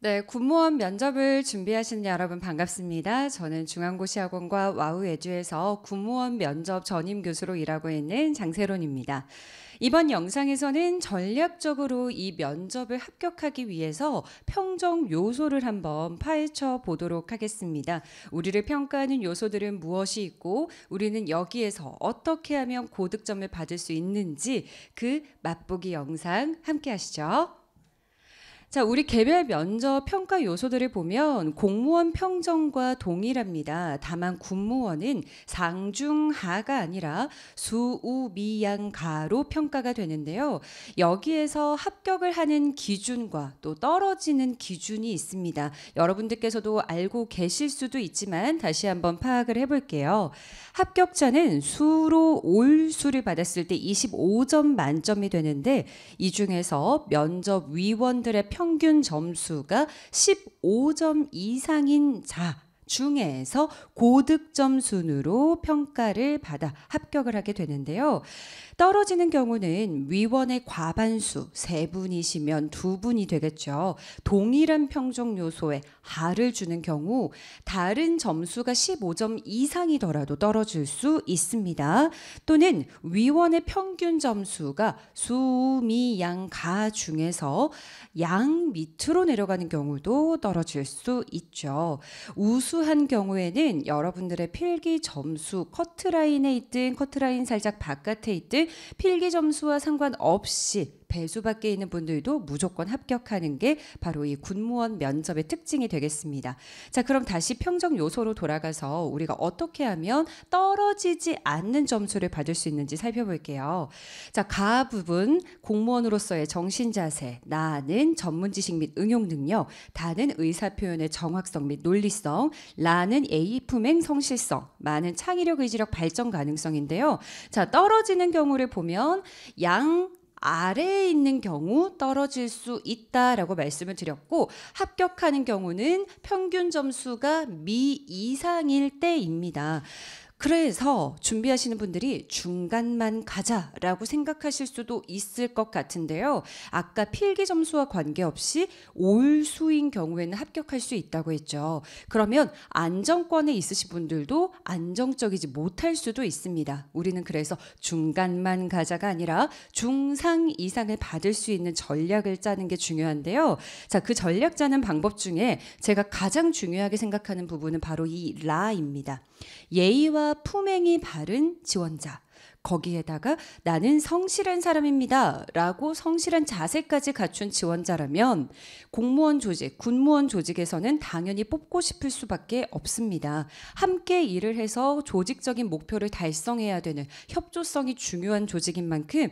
네, 군무원 면접을 준비하시는 여러분 반갑습니다. 저는 중앙고시학원과 와우예주에서 군무원 면접 전임 교수로 일하고 있는 장세론입니다. 이번 영상에서는 전략적으로 이 면접을 합격하기 위해서 평정 요소를 한번 파헤쳐 보도록 하겠습니다. 우리를 평가하는 요소들은 무엇이 있고 우리는 여기에서 어떻게 하면 고득점을 받을 수 있는지 그 맛보기 영상 함께 하시죠. 자, 우리 개별 면접 평가 요소들을 보면 공무원 평정과 동일합니다. 다만 군무원은 상중하가 아니라 수우미양가로 평가가 되는데요. 여기에서 합격을 하는 기준과 또 떨어지는 기준이 있습니다. 여러분들께서도 알고 계실 수도 있지만 다시 한번 파악을 해볼게요. 합격자는 수로 올수를 받았을 때 25점 만점이 되는데 이 중에서 면접 위원들의 평 평균 점수가 15점 이상인 자 중에서 고득점 순으로 평가를 받아 합격을 하게 되는데요. 떨어지는 경우는 위원의 과반수 세분이시면두 분이 되겠죠. 동일한 평정 요소에 하를 주는 경우 다른 점수가 15점 이상이더라도 떨어질 수 있습니다. 또는 위원의 평균 점수가 수, 미, 양, 가 중에서 양 밑으로 내려가는 경우도 떨어질 수 있죠. 우수 특수한 경우에는 여러분들의 필기 점수 커트라인에 있든 커트라인 살짝 바깥에 있든 필기 점수와 상관없이 배수밖에 있는 분들도 무조건 합격하는 게 바로 이 군무원 면접의 특징이 되겠습니다. 자, 그럼 다시 평정 요소로 돌아가서 우리가 어떻게 하면 떨어지지 않는 점수를 받을 수 있는지 살펴볼게요. 자, 가 부분 공무원으로서의 정신 자세, 나는 전문 지식 및 응용 능력, 다는 의사 표현의 정확성 및 논리성, 라는 A 품행 성실성, 많은 창의력 의지력 발전 가능성인데요. 자, 떨어지는 경우를 보면 양 아래에 있는 경우 떨어질 수 있다라고 말씀을 드렸고 합격하는 경우는 평균 점수가 미 이상일 때입니다. 그래서 준비하시는 분들이 중간만 가자라고 생각하실 수도 있을 것 같은데요. 아까 필기 점수와 관계없이 올수인 경우에는 합격할 수 있다고 했죠. 그러면 안정권에 있으신 분들도 안정적이지 못할 수도 있습니다. 우리는 그래서 중간만 가자가 아니라 중상 이상을 받을 수 있는 전략을 짜는 게 중요한데요. 자, 그 전략 짜는 방법 중에 제가 가장 중요하게 생각하는 부분은 바로 이 라입니다. 예의와 품행이 바른 지원자. 거기에다가 나는 성실한 사람입니다. 라고 성실한 자세까지 갖춘 지원자라면 공무원 조직, 군무원 조직에서는 당연히 뽑고 싶을 수밖에 없습니다. 함께 일을 해서 조직적인 목표를 달성해야 되는 협조성이 중요한 조직인 만큼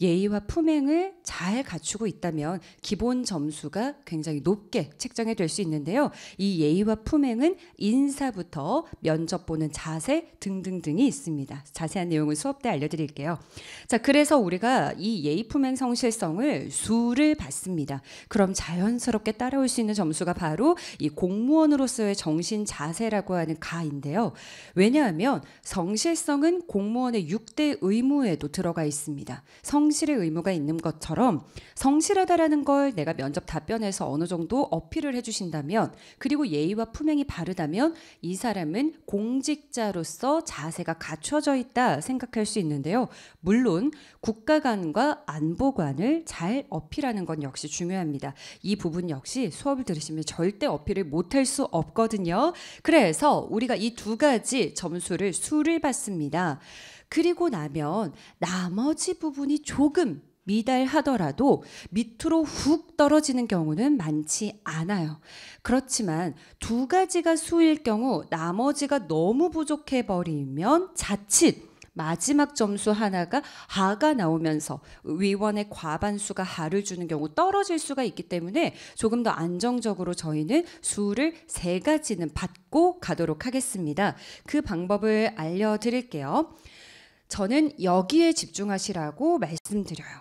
예의와 품행을 잘 갖추고 있다면 기본 점수가 굉장히 높게 책정이 될 수 있는데요. 이 예의와 품행은 인사부터 면접 보는 자세 등등등이 있습니다. 자세한 내용은 수업 때 알려드릴게요. 자, 그래서 우리가 이 예의 품행 성실성을 수를 받습니다. 그럼 자연스럽게 따라올 수 있는 점수가 바로 이 공무원으로서의 정신 자세라고 하는 가인데요. 왜냐하면 성실성은 공무원의 6대 의무에도 들어가 있습니다. 성 성실의 의무가 있는 것처럼 성실하다라는 걸 내가 면접 답변에서 어느 정도 어필을 해주신다면 그리고 예의와 품행이 바르다면 이 사람은 공직자로서 자세가 갖춰져 있다 생각할 수 있는데요. 물론 국가관과 안보관을 잘 어필하는 건 역시 중요합니다. 이 부분 역시 수업을 들으시면 절대 어필을 못할 수 없거든요. 그래서 우리가 이 두 가지 점수를 수를 받습니다. 그리고 나면 나머지 부분이 조금 미달하더라도 밑으로 훅 떨어지는 경우는 많지 않아요. 그렇지만 두 가지가 수일 경우 나머지가 너무 부족해 버리면 자칫 마지막 점수 하나가 하가 나오면서 위원의 과반수가 하를 주는 경우 떨어질 수가 있기 때문에 조금 더 안정적으로 저희는 수를 세 가지는 받고 가도록 하겠습니다. 그 방법을 알려드릴게요. 저는 여기에 집중하시라고 말씀드려요.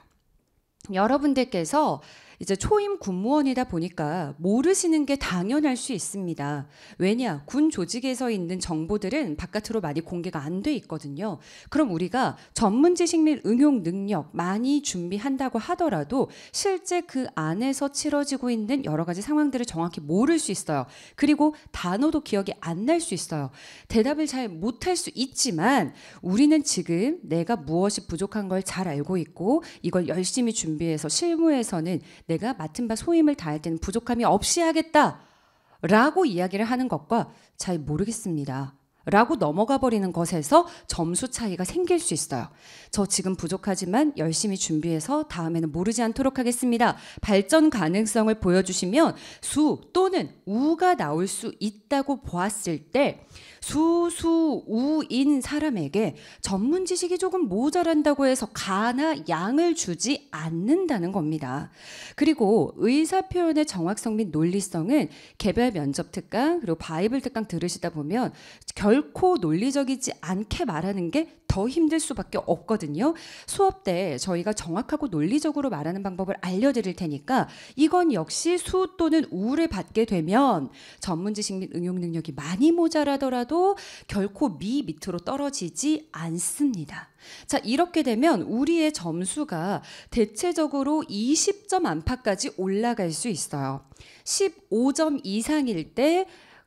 여러분들께서 이제 초임 군무원이다 보니까 모르시는 게 당연할 수 있습니다. 왜냐? 군 조직에서 있는 정보들은 바깥으로 많이 공개가 안 돼 있거든요. 그럼 우리가 전문 지식 및 응용 능력 많이 준비한다고 하더라도 실제 그 안에서 치러지고 있는 여러 가지 상황들을 정확히 모를 수 있어요. 그리고 단어도 기억이 안 날 수 있어요. 대답을 잘 못할 수 있지만 우리는 지금 내가 무엇이 부족한 걸 잘 알고 있고 이걸 열심히 준비해서 실무에서는 내가 맡은 바 소임을 다할 때는 부족함이 없이 하겠다라고 이야기를 하는 것과 잘 모르겠습니다. 라고 넘어가 버리는 것에서 점수 차이가 생길 수 있어요. 저 지금 부족하지만 열심히 준비해서 다음에는 모르지 않도록 하겠습니다. 발전 가능성을 보여주시면 수 또는 우가 나올 수 있다고 보았을 때 수, 수, 우인 사람에게 전문 지식이 조금 모자란다고 해서 가나 양을 주지 않는다는 겁니다. 그리고 의사 표현의 정확성 및 논리성은 개별 면접 특강 그리고 바이블 특강 들으시다 보면 결 결코 논리적이지 않게 말하는 게 더 힘들 수밖에 없거든요. 수업 때 저희가 정확하고 논리적으로 말하는 방법을 알려드릴 테니까 이건 역시 수 또는 우를 받게 되면 전문 지식 및 응용 능력이 많이 모자라더라도 결코 미 밑으로 떨어지지 않습니다. 자, 이렇게 되면 우리의 점수가 대체적으로 20점 안팎까지 올라갈 수 있어요. 15점 이상일 때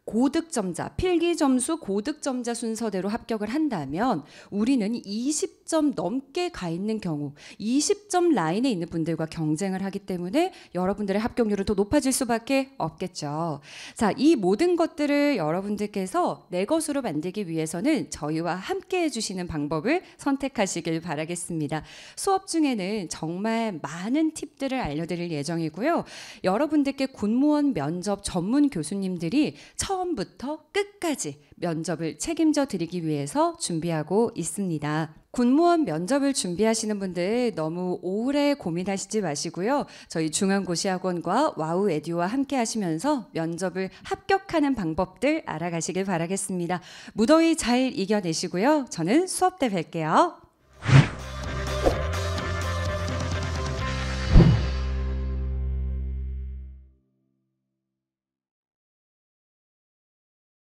고득점자, 필기 점수 고득점자 순서대로 합격을 한다면 우리는 20점 넘게 가 있는 경우, 20점 라인에 있는 분들과 경쟁을 하기 때문에 여러분들의 합격률은 더 높아질 수밖에 없겠죠. 자, 이 모든 것들을 여러분들께서 내 것으로 만들기 위해서는 저희와 함께 해주시는 방법을 선택하시길 바라겠습니다. 수업 중에는 정말 많은 팁들을 알려드릴 예정이고요. 여러분들께 군무원 면접 전문 교수님들이 처음 처음부터 끝까지 면접을 책임져 드리기 위해서 준비하고 있습니다. 군무원 면접을 준비하시는 분들 너무 오래 고민하시지 마시고요. 저희 중앙고시학원과 와우 에듀와 함께 하시면서 면접을 합격하는 방법들 알아가시길 바라겠습니다. 무더위 잘 이겨내시고요. 저는 수업 때 뵐게요.